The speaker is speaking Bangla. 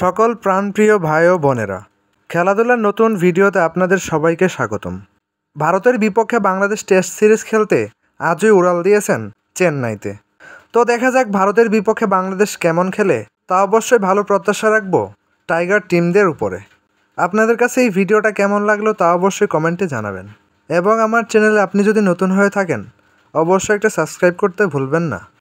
সকল প্রাণপ্রিয় ভাই ও বোনেরা খেলাধুলার নতুন ভিডিওতে আপনাদের সবাইকে স্বাগতম ভারতের বিপক্ষে বাংলাদেশ টেস্ট সিরিজ খেলতে আজই উড়াল দিয়েছেন চেন্নাইতে তো দেখা যাক ভারতের বিপক্ষে বাংলাদেশ কেমন খেলে তা অবশ্যই ভালো প্রত্যাশা রাখবো টাইগার টিমদের উপরে আপনাদের কাছে এই ভিডিওটা কেমন লাগলো তা অবশ্যই কমেন্টে জানাবেন এবং আমার চ্যানেলে আপনি যদি নতুন হয়ে থাকেন অবশ্যই একটা সাবস্ক্রাইব করতে ভুলবেন না